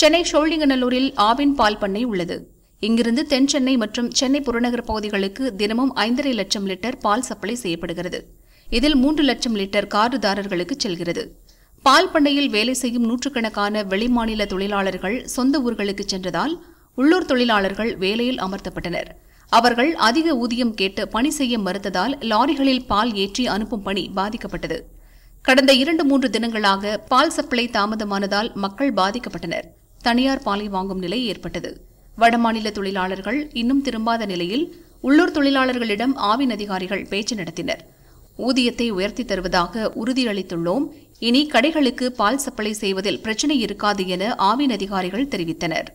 சென்னை சோழிங்கநல்லூரில் ஆவின் பால் பண்ணை உள்ளது இங்கிருந்து தென் சென்னை மற்றும் சென்னை புறநகர் பகுதிகளுக்கு தினமும் ஐந்தரை லட்சம் லிட்டர் பால் சப்ளை செய்யப்படுகிறது இதில் மூன்று லட்சம் லிட்டர் கார்டுதாரர்களுக்கு செல்கிறது பால் பண்ணையில் வேலை செய்யும் நூற்றுக்கணக்கான வெளிமாநில தொழிலாளர்கள் சொந்த ஊர்களுக்கு சென்றதால் உள்ளூர் தொழிலாளர்கள் வேலையில் அமர்த்தப்பட்டனர் அவர்கள் அதிக ஊதியம் கேட்டு பணி செய்ய மறுத்ததால் லாரிகளில் பால் ஏற்றி அனுப்பும் பணி பாதிக்கப்பட்டது கடந்த இரண்டு மூன்று தினங்களாக பால் சப்ளை தாமதமானதால் மக்கள் பாதிக்கப்பட்டனர் தனியார் பாலை வாங்கும் நிலை ஏற்பட்டது வடமாநில தொழிலாளர்கள் இன்னும் திரும்பாத நிலையில் உள்ளூர் தொழிலாளர்களிடம் ஆவின் அதிகாரிகள் பேச்சு நடத்தினர் ஊதியத்தை உயர்த்தி தருவதாக உறுதியளித்துள்ளோம் இனி கடைகளுக்கு பால் சப்ளை செய்வதில் பிரச்சினை இருக்காது என ஆவின் அதிகாரிகள் தெரிவித்தனர்